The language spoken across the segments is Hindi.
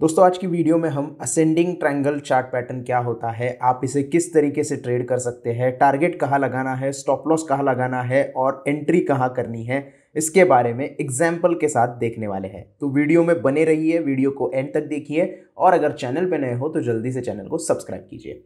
दोस्तों आज की वीडियो में हम असेंडिंग ट्रायंगल चार्ट पैटर्न क्या होता है आप इसे किस तरीके से ट्रेड कर सकते हैं टारगेट कहाँ लगाना है स्टॉप लॉस कहाँ लगाना है और एंट्री कहाँ करनी है इसके बारे में एग्जाम्पल के साथ देखने वाले हैं तो वीडियो में बने रहिए वीडियो को एंड तक देखिए और अगर चैनल पर नए हो तो जल्दी से चैनल को सब्सक्राइब कीजिए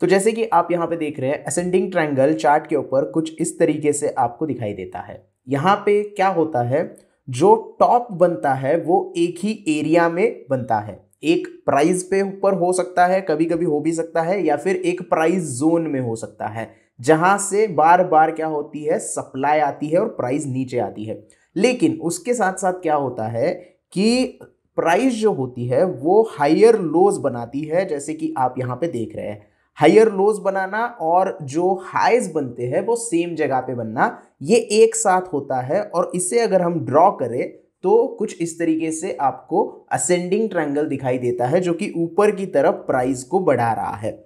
तो जैसे कि आप यहाँ पे देख रहे हैं असेंडिंग ट्रायंगल चार्ट के ऊपर कुछ इस तरीके से आपको दिखाई देता है यहाँ पे क्या होता है जो टॉप बनता है वो एक ही एरिया में बनता है एक प्राइस पे ऊपर हो सकता है कभी कभी हो भी सकता है या फिर एक प्राइस जोन में हो सकता है जहां से बार बार क्या होती है सप्लाई आती है और प्राइस नीचे आती है लेकिन उसके साथ साथ क्या होता है कि प्राइस जो होती है वो हायर लोज बनाती है जैसे कि आप यहाँ पे देख रहे हैं हायर लोज बनाना और जो हाइज बनते हैं वो सेम जगह पे बनना ये एक साथ होता है और इसे अगर हम ड्रॉ करें तो कुछ इस तरीके से आपको असेंडिंग ट्रायंगल दिखाई देता है जो कि ऊपर की तरफ प्राइस को बढ़ा रहा है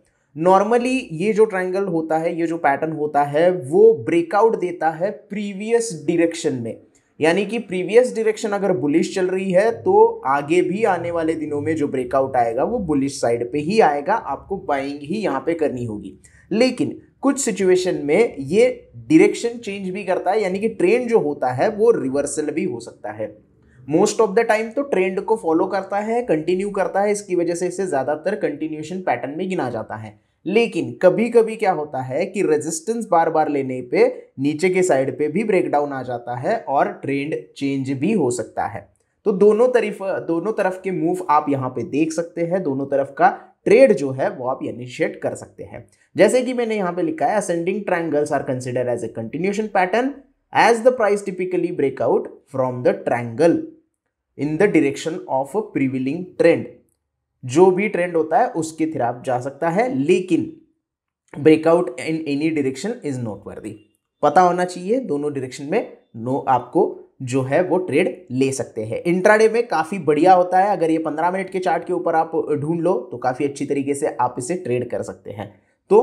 नॉर्मली ये जो ट्रायंगल होता है ये जो पैटर्न होता है वो ब्रेकआउट देता है प्रीवियस डिरेक्शन में यानी कि प्रीवियस डायरेक्शन अगर बुलिश चल रही है तो आगे भी आने वाले दिनों में जो ब्रेकआउट आएगा वो बुलिश साइड पे ही आएगा आपको बाइंग ही यहाँ पे करनी होगी लेकिन कुछ सिचुएशन में ये डिरेक्शन चेंज भी करता है यानी कि ट्रेंड जो होता है वो रिवर्सल भी हो सकता है मोस्ट ऑफ द टाइम तो ट्रेंड को फॉलो करता है कंटिन्यू करता है इसकी वजह से इसे ज़्यादातर कंटिन्यूशन पैटर्न में गिना जाता है लेकिन कभी कभी क्या होता है कि रेजिस्टेंस बार बार लेने पे नीचे के साइड पे भी ब्रेकडाउन आ जाता है और ट्रेंड चेंज भी हो सकता है तो दोनों तरफ दोनों तरफ के मूव आप यहाँ पे देख सकते हैं दोनों तरफ का ट्रेड जो है वो आप इनिशिएट कर सकते हैं जैसे कि मैंने यहाँ पे लिखा है ascending triangles are consider as a continuation pattern as the price typically breakout from the triangle in the direction of prevailing trend जो भी ट्रेंड होता है उसके उसकी आप जा सकता है लेकिन breakout in any direction is noteworthy पता होना चाहिए दोनों डायरेक्शन में नो आपको जो है वो ट्रेड ले सकते हैं इंट्राडे में काफ़ी बढ़िया होता है अगर ये पंद्रह मिनट के चार्ट के ऊपर आप ढूंढ लो तो काफ़ी अच्छी तरीके से आप इसे ट्रेड कर सकते हैं तो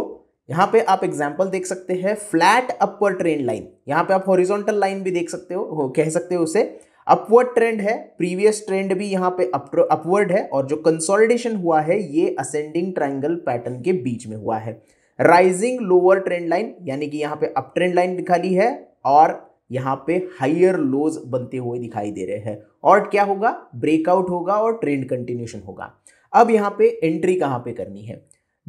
यहाँ पे आप एग्जाम्पल देख सकते हैं फ्लैट अपर ट्रेंड लाइन यहाँ पे आप हॉरिजॉन्टल लाइन भी देख सकते हो कह सकते हो उसे अपवर्ड ट्रेंड है प्रीवियस ट्रेंड भी यहाँ पे अपवर्ड है और जो कंसोलिडेशन हुआ है ये असेंडिंग ट्राइंगल पैटर्न के बीच में हुआ है राइजिंग लोअर ट्रेंड लाइन यानी कि यहाँ पे अप ट्रेंड लाइन दिखा ली है और यहाँ पे हाइयर लोज बनते हुए दिखाई दे रहे हैं और क्या होगा ब्रेकआउट होगा और ट्रेंड कंटिन्यूशन होगा अब यहाँ पे एंट्री कहाँ पे करनी है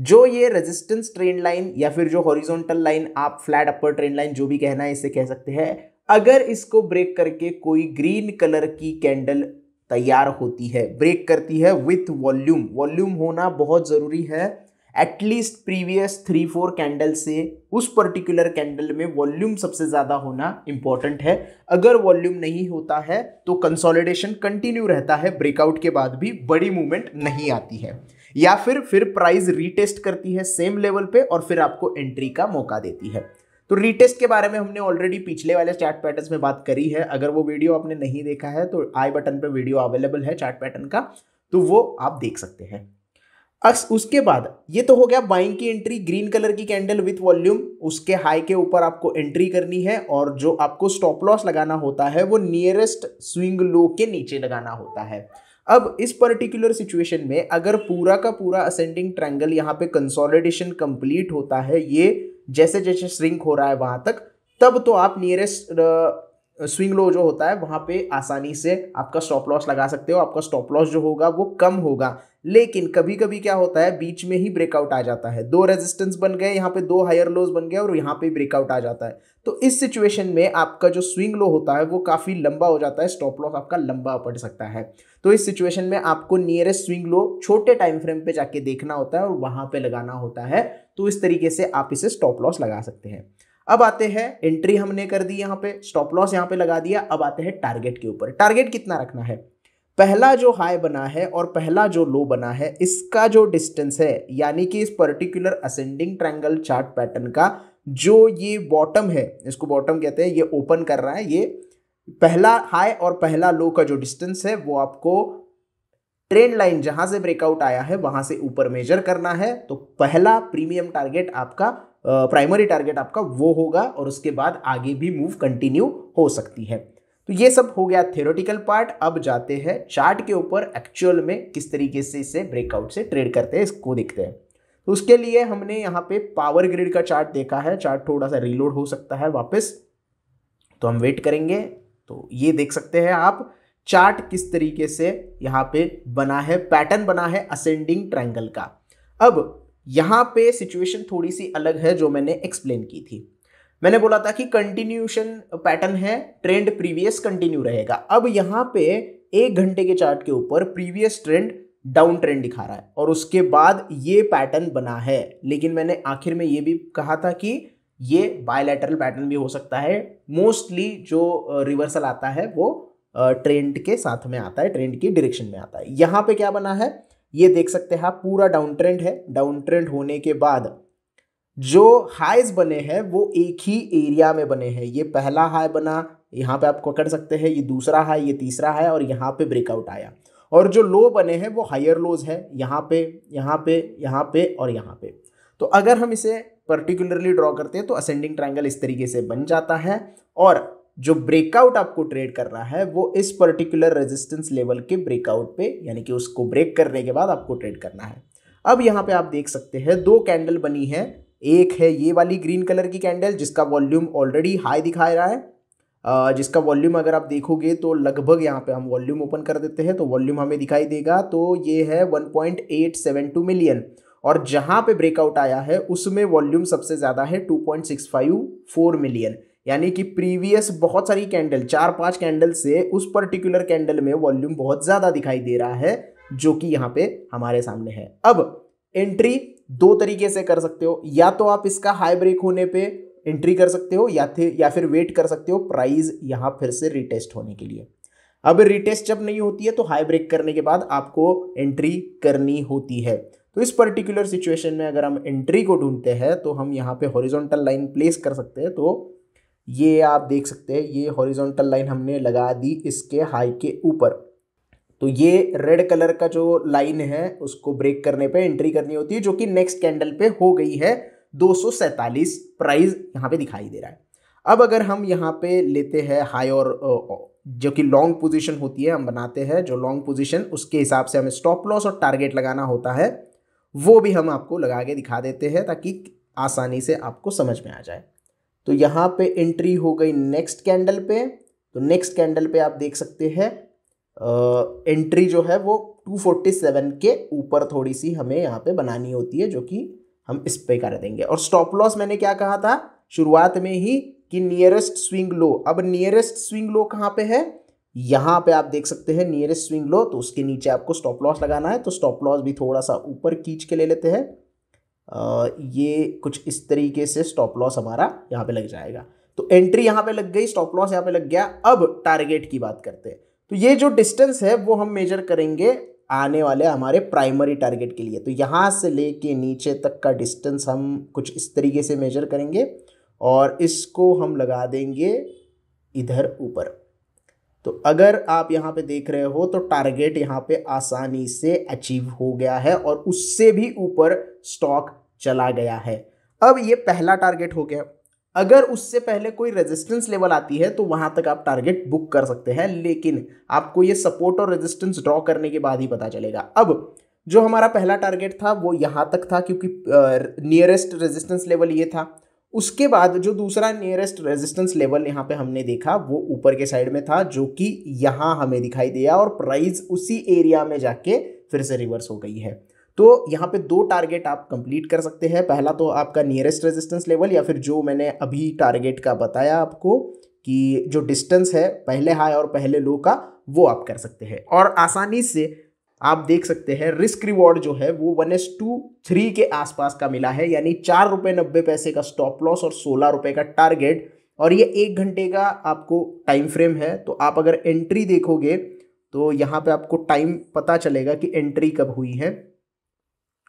जो ये रेजिस्टेंस ट्रेंड लाइन या फिर जो हॉरिजॉन्टल लाइन आप फ्लैट अपर ट्रेंड लाइन जो भी कहना है इसे कह सकते हैं अगर इसको ब्रेक करके कोई ग्रीन कलर की कैंडल तैयार होती है ब्रेक करती है विथ वॉल्यूम वॉल्यूम होना बहुत ज़रूरी है at least previous three four candle से उस पर्टिकुलर कैंडल में वॉल्यूम सबसे ज़्यादा होना इंपॉर्टेंट है अगर वॉल्यूम नहीं होता है तो कंसोलिडेशन कंटिन्यू रहता है ब्रेकआउट के बाद भी बड़ी मूवमेंट नहीं आती है या फिर फिर प्राइस रीटेस्ट करती है सेम लेवल पे और फिर आपको एंट्री का मौका देती है तो रीटेस्ट के बारे में हमने ऑलरेडी पिछले वाले चार्ट पैटर्न में बात करी है अगर वो वीडियो आपने नहीं देखा है तो आई बटन पर वीडियो अवेलेबल है चार्ट पैटर्न का तो वो आप देख सकते हैं अक्स उसके बाद ये तो हो गया बाइंग की एंट्री ग्रीन कलर की कैंडल विथ वॉल्यूम उसके हाई के ऊपर आपको एंट्री करनी है और जो आपको स्टॉप लॉस लगाना होता है वो नियरेस्ट स्विंग लो के नीचे लगाना होता है अब इस पर्टिकुलर सिचुएशन में अगर पूरा का पूरा असेंडिंग ट्रैंगल यहाँ पे कंसोलिडेशन कंप्लीट होता है ये जैसे जैसे श्रिंक हो रहा है वहां तक तब तो आप नियरेस्ट स्विंग लो जो होता है वहाँ पे आसानी से आपका स्टॉप लॉस लगा सकते हो आपका स्टॉप लॉस जो होगा वो कम होगा लेकिन कभी कभी क्या होता है बीच में ही ब्रेकआउट आ जाता है दो रेजिस्टेंस बन गए यहाँ पे दो हायर लोज बन गए और यहाँ पे ब्रेकआउट आ जाता है तो इस सिचुएशन में आपका जो स्विंग लो होता है वो काफ़ी लंबा हो जाता है स्टॉप लॉस आपका लंबा पड़ सकता है तो इस सिचुएशन में आपको नियरेस्ट स्विंग लो छोटे टाइम फ्रेम पर जाके देखना होता है और वहाँ पर लगाना होता है तो इस तरीके से आप इसे स्टॉप लॉस लगा सकते हैं अब आते हैं एंट्री हमने कर दी यहाँ पे स्टॉप लॉस यहाँ पे लगा दिया अब आते हैं टारगेट के ऊपर टारगेट कितना रखना है पहला जो हाई बना है और पहला जो लो बना है इसका जो डिस्टेंस है यानी कि इस particular ascending triangle chart pattern का जो ये बॉटम है इसको बॉटम कहते हैं ये ओपन कर रहा है ये पहला हाई और पहला लो का जो डिस्टेंस है वो आपको ट्रेंड लाइन जहां से ब्रेकआउट आया है वहां से ऊपर मेजर करना है तो पहला प्रीमियम टारगेट आपका प्राइमरी टारगेट आपका वो होगा और उसके बाद आगे भी मूव कंटिन्यू हो सकती है तो ये सब हो गया थेरोटिकल पार्ट अब जाते हैं चार्ट के ऊपर एक्चुअल में किस तरीके से इसे ब्रेकआउट से ट्रेड करते हैं इसको देखते हैं तो उसके लिए हमने यहाँ पे पावर ग्रिड का चार्ट देखा है चार्ट थोड़ा सा रीलोड हो सकता है वापस तो हम वेट करेंगे तो ये देख सकते हैं आप चार्ट किस तरीके से यहाँ पे बना है पैटर्न बना है असेंडिंग ट्रायंगल का अब यहाँ पे सिचुएशन थोड़ी सी अलग है जो मैंने एक्सप्लेन की थी मैंने बोला था कि कंटिन्यूशन पैटर्न है ट्रेंड प्रीवियस कंटिन्यू रहेगा अब यहाँ पे एक घंटे के चार्ट के ऊपर प्रीवियस ट्रेंड डाउन ट्रेंड दिखा रहा है और उसके बाद ये पैटर्न बना है लेकिन मैंने आखिर में ये भी कहा था कि ये बायलैटरल पैटर्न भी हो सकता है मोस्टली जो रिवर्सल आता है वो ट्रेंड के साथ में आता है ट्रेंड की डायरेक्शन में आता है यहाँ पे क्या बना है ये देख सकते हैं आप पूरा डाउन ट्रेंड है डाउन ट्रेंड होने के बाद जो हाइज बने हैं वो एक ही एरिया में बने हैं ये पहला हाई बना यहाँ पे आप पकड़ सकते हैं ये दूसरा हाई ये तीसरा हाई और यहाँ पे ब्रेकआउट आया और जो लो बने हैं वो हायर लोज है यहाँ पे यहाँ पे यहाँ पे और यहाँ पे तो अगर हम इसे पर्टिकुलरली ड्रॉ करते हैं तो असेंडिंग ट्राइंगल इस तरीके से बन जाता है और जो ब्रेकआउट आपको ट्रेड करना है वो इस पर्टिकुलर रेजिस्टेंस लेवल के ब्रेकआउट पे यानी कि उसको ब्रेक करने के बाद आपको ट्रेड करना है अब यहाँ पे आप देख सकते हैं दो कैंडल बनी है एक है ये वाली ग्रीन कलर की कैंडल जिसका वॉल्यूम ऑलरेडी हाई दिखा रहा है जिसका वॉल्यूम अगर आप देखोगे तो लगभग यहाँ पे हम वॉल्यूम ओपन कर देते हैं तो वॉल्यूम हमें दिखाई देगा तो ये है 1.872 मिलियन और जहाँ पे ब्रेकआउट आया है उसमें वॉल्यूम सबसे ज़्यादा है 2.654 मिलियन यानी कि प्रीवियस बहुत सारी कैंडल चार पांच कैंडल से उस पर्टिकुलर कैंडल में वॉल्यूम बहुत ज़्यादा दिखाई दे रहा है जो कि यहाँ पे हमारे सामने है अब एंट्री दो तरीके से कर सकते हो या तो आप इसका हाई ब्रेक होने पे एंट्री कर सकते हो या फिर या फिर वेट कर सकते हो प्राइस यहाँ फिर से रिटेस्ट होने के लिए अब रिटेस्ट जब नहीं होती है तो हाई ब्रेक करने के बाद आपको एंट्री करनी होती है तो इस पर्टिकुलर सिचुएशन में अगर हम एंट्री को ढूंढते हैं तो हम यहाँ पे हॉरिजॉन्टल लाइन प्लेस कर सकते हैं तो ये आप देख सकते हैं ये हॉरिजॉन्टल लाइन हमने लगा दी इसके हाई के ऊपर तो ये रेड कलर का जो लाइन है उसको ब्रेक करने पे एंट्री करनी होती है जो कि नेक्स्ट कैंडल पे हो गई है दो प्राइस यहाँ पे दिखाई दे रहा है अब अगर हम यहाँ पे लेते हैं हाई और जो कि लॉन्ग पोजीशन होती है हम बनाते हैं जो लॉन्ग पोजीशन उसके हिसाब से हमें स्टॉप लॉस और टारगेट लगाना होता है वो भी हम आपको लगा के दिखा देते हैं ताकि आसानी से आपको समझ में आ जाए तो यहाँ पे एंट्री हो गई नेक्स्ट कैंडल पे तो नेक्स्ट कैंडल पे आप देख सकते हैं एंट्री जो है वो 247 के ऊपर थोड़ी सी हमें यहाँ पे बनानी होती है जो कि हम इस पे कर देंगे और स्टॉप लॉस मैंने क्या कहा था शुरुआत में ही कि नियरेस्ट स्विंग लो अब नियरेस्ट स्विंग लो कहाँ पे है यहाँ पे आप देख सकते हैं नियरेस्ट स्विंग लो तो उसके नीचे आपको स्टॉप लॉस लगाना है तो स्टॉप लॉस भी थोड़ा सा ऊपर खींच के ले लेते हैं ये कुछ इस तरीके से स्टॉप लॉस हमारा यहाँ पे लग जाएगा तो एंट्री यहाँ पे लग गई स्टॉप लॉस यहाँ पे लग गया अब टारगेट की बात करते हैं तो ये जो डिस्टेंस है वो हम मेजर करेंगे आने वाले हमारे प्राइमरी टारगेट के लिए तो यहाँ से लेके नीचे तक का डिस्टेंस हम कुछ इस तरीके से मेजर करेंगे और इसको हम लगा देंगे इधर ऊपर तो अगर आप यहाँ पे देख रहे हो तो टारगेट यहाँ पे आसानी से अचीव हो गया है और उससे भी ऊपर स्टॉक चला गया है अब ये पहला टारगेट हो गया अगर उससे पहले कोई रेजिस्टेंस लेवल आती है तो वहाँ तक आप टारगेट बुक कर सकते हैं लेकिन आपको ये सपोर्ट और रेजिस्टेंस ड्रॉ करने के बाद ही पता चलेगा अब जो हमारा पहला टारगेट था वो यहाँ तक था क्योंकि नियरेस्ट रेजिस्टेंस लेवल ये था उसके बाद जो दूसरा नियरेस्ट रेजिस्टेंस लेवल यहाँ पे हमने देखा वो ऊपर के साइड में था जो कि यहाँ हमें दिखाई दिया और प्राइस उसी एरिया में जाके फिर से रिवर्स हो गई है तो यहाँ पे दो टारगेट आप कंप्लीट कर सकते हैं पहला तो आपका नियरेस्ट रेजिस्टेंस लेवल या फिर जो मैंने अभी टारगेट का बताया आपको कि जो डिस्टेंस है पहले हाई और पहले लो का वो आप कर सकते हैं और आसानी से आप देख सकते हैं रिस्क रिवॉर्ड जो है वो वन एस टू थ्री के आसपास का मिला है यानी चार रुपये नब्बे पैसे का स्टॉप लॉस और सोलह रुपये का टारगेट और ये एक घंटे का आपको टाइम फ्रेम है तो आप अगर एंट्री देखोगे तो यहाँ पे आपको टाइम पता चलेगा कि एंट्री कब हुई है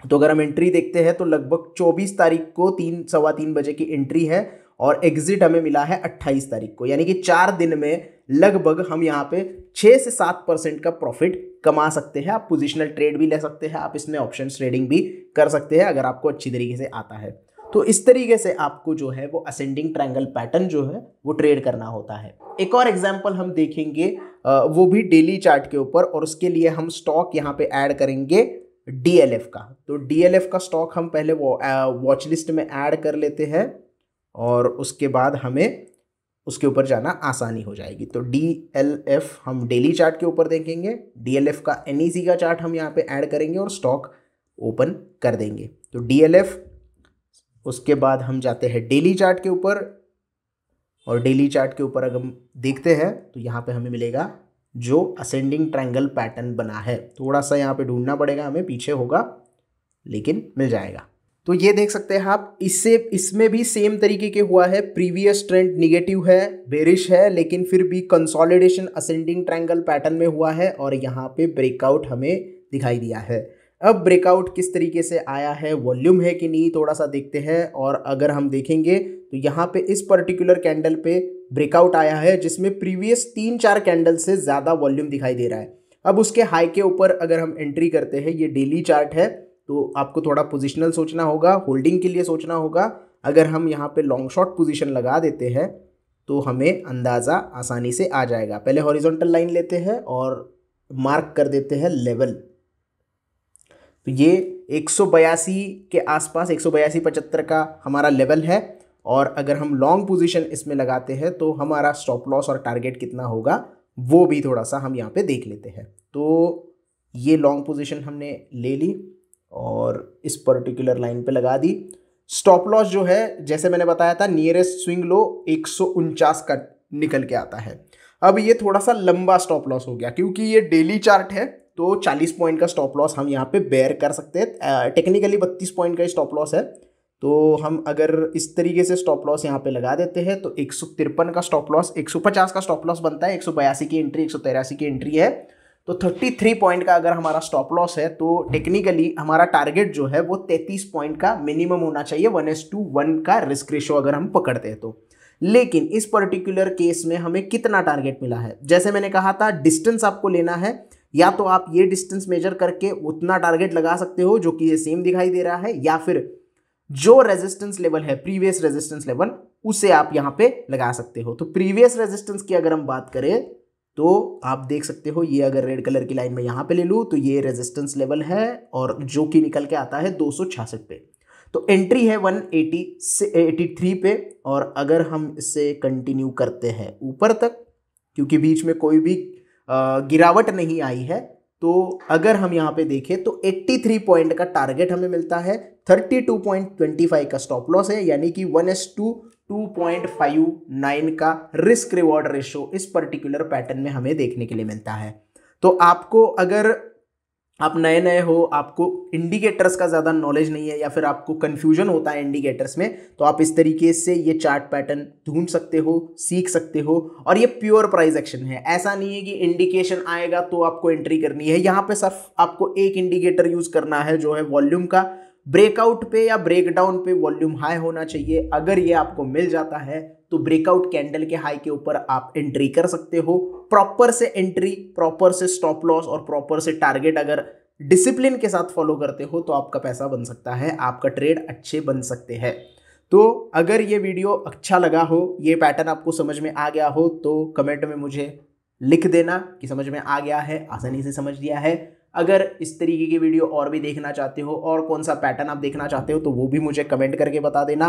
तो अगर हम एंट्री देखते हैं तो लगभग 24 तारीख को तीन सवा तीन बजे की एंट्री है और एग्जिट हमें मिला है 28 तारीख को यानी कि चार दिन में लगभग हम यहाँ पे छः से सात परसेंट का प्रॉफिट कमा सकते हैं आप पोजिशनल ट्रेड भी ले सकते हैं आप इसमें ऑप्शन ट्रेडिंग भी कर सकते हैं अगर आपको अच्छी तरीके से आता है तो इस तरीके से आपको जो है वो असेंडिंग ट्रायंगल पैटर्न जो है वो ट्रेड करना होता है एक और एग्जाम्पल हम देखेंगे वो भी डेली चार्ट के ऊपर और उसके लिए हम स्टॉक यहाँ पे ऐड करेंगे डीएलएफ का तो डीएलएफ का स्टॉक हम पहले वॉच लिस्ट में ऐड कर लेते हैं और उसके बाद हमें उसके ऊपर जाना आसानी हो जाएगी तो डी एल एफ हम डेली चार्ट के ऊपर देखेंगे डी एल एफ का एन ई सी का चार्ट हम यहाँ पे ऐड करेंगे और स्टॉक ओपन कर देंगे तो डी एल एफ उसके बाद हम जाते हैं डेली चार्ट के ऊपर और डेली चार्ट के ऊपर अगर हम देखते हैं तो यहाँ पे हमें मिलेगा जो असेंडिंग ट्रायंगल पैटर्न बना है थोड़ा सा यहाँ पे ढूंढना पड़ेगा हमें पीछे होगा लेकिन मिल जाएगा तो ये देख सकते हैं आप इससे इसमें भी सेम तरीके के हुआ है प्रीवियस ट्रेंड निगेटिव है बेरिश है लेकिन फिर भी कंसोलिडेशन असेंडिंग ट्रायंगल पैटर्न में हुआ है और यहाँ पे ब्रेकआउट हमें दिखाई दिया है अब ब्रेकआउट किस तरीके से आया है वॉल्यूम है कि नहीं थोड़ा सा देखते हैं और अगर हम देखेंगे तो यहाँ पे इस पर्टिकुलर कैंडल पे ब्रेकआउट आया है जिसमें प्रीवियस तीन चार कैंडल से ज़्यादा वॉल्यूम दिखाई दे रहा है अब उसके हाई के ऊपर अगर हम एंट्री करते हैं ये डेली चार्ट है तो आपको थोड़ा पोजिशनल सोचना होगा होल्डिंग के लिए सोचना होगा अगर हम यहाँ पर लॉन्ग शॉर्ट पोजिशन लगा देते हैं तो हमें अंदाज़ा आसानी से आ जाएगा पहले हॉरिजोंटल लाइन लेते हैं और मार्क कर देते हैं लेवल तो ये एक के आसपास एक सौ का हमारा लेवल है और अगर हम लॉन्ग पोजीशन इसमें लगाते हैं तो हमारा स्टॉप लॉस और टारगेट कितना होगा वो भी थोड़ा सा हम यहाँ पे देख लेते हैं तो ये लॉन्ग पोजीशन हमने ले ली और इस पर्टिकुलर लाइन पे लगा दी स्टॉप लॉस जो है जैसे मैंने बताया था नियरेस्ट स्विंग लो एक का निकल के आता है अब ये थोड़ा सा लंबा स्टॉप लॉस हो गया क्योंकि ये डेली चार्ट है तो 40 पॉइंट का स्टॉप लॉस हम यहाँ पे बेयर कर सकते हैं टेक्निकली 32 पॉइंट का स्टॉप लॉस है तो हम अगर इस तरीके से स्टॉप लॉस यहाँ पे लगा देते हैं तो एक का स्टॉप लॉस एक का स्टॉप लॉस बनता है एक की एंट्री एक की एंट्री है तो 33 पॉइंट का अगर हमारा स्टॉप लॉस है तो टेक्निकली हमारा टारगेट जो है वो 33 पॉइंट का मिनिमम होना चाहिए वन एस टू वन का रिस्क रेशो अगर हम पकड़ते हैं तो लेकिन इस पर्टिकुलर केस में हमें कितना टारगेट मिला है जैसे मैंने कहा था डिस्टेंस आपको लेना है या तो आप ये डिस्टेंस मेजर करके उतना टारगेट लगा सकते हो जो कि ये सेम दिखाई दे रहा है या फिर जो रेजिस्टेंस लेवल है प्रीवियस रेजिस्टेंस लेवल उसे आप यहाँ पे लगा सकते हो तो प्रीवियस रेजिस्टेंस की अगर हम बात करें तो आप देख सकते हो ये अगर रेड कलर की लाइन में यहाँ पे ले लूँ तो ये रेजिस्टेंस लेवल है और जो कि निकल के आता है दो पे तो एंट्री है वन से 83 पे और अगर हम इसे कंटिन्यू करते हैं ऊपर तक क्योंकि बीच में कोई भी गिरावट नहीं आई है तो अगर हम यहाँ पे देखें तो 83 पॉइंट का टारगेट हमें मिलता है 32.25 का स्टॉप लॉस है यानी कि one is to two point five nine का रिस्क रिवॉर्ड रेशो इस पर्टिकुलर पैटर्न में हमें देखने के लिए मिलता है तो आपको अगर आप नए नए हो आपको इंडिकेटर्स का ज़्यादा नॉलेज नहीं है या फिर आपको कन्फ्यूजन होता है इंडिकेटर्स में तो आप इस तरीके से ये चार्ट पैटर्न ढूंढ सकते हो सीख सकते हो और ये प्योर प्राइस एक्शन है ऐसा नहीं है कि इंडिकेशन आएगा तो आपको एंट्री करनी है यहाँ पे सिर्फ आपको एक इंडिकेटर यूज़ करना है जो है वॉल्यूम का ब्रेकआउट पे या ब्रेकडाउन पे वॉल्यूम हाई होना चाहिए अगर ये आपको मिल जाता है तो ब्रेकआउट कैंडल के हाई के ऊपर आप एंट्री कर सकते हो प्रॉपर से एंट्री प्रॉपर से स्टॉप लॉस और प्रॉपर से टारगेट अगर डिसिप्लिन के साथ फॉलो करते हो तो आपका पैसा बन सकता है आपका ट्रेड अच्छे बन सकते हैं तो अगर ये वीडियो अच्छा लगा हो ये पैटर्न आपको समझ में आ गया हो तो कमेंट में मुझे लिख देना कि समझ में आ गया है आसानी से समझ दिया है अगर इस तरीके की वीडियो और भी देखना चाहते हो और कौन सा पैटर्न आप देखना चाहते हो तो वो भी मुझे कमेंट करके बता देना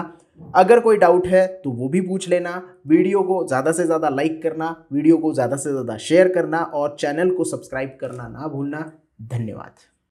अगर कोई डाउट है तो वो भी पूछ लेना वीडियो को ज़्यादा से ज़्यादा लाइक करना वीडियो को ज़्यादा से ज़्यादा शेयर करना और चैनल को सब्सक्राइब करना ना भूलना धन्यवाद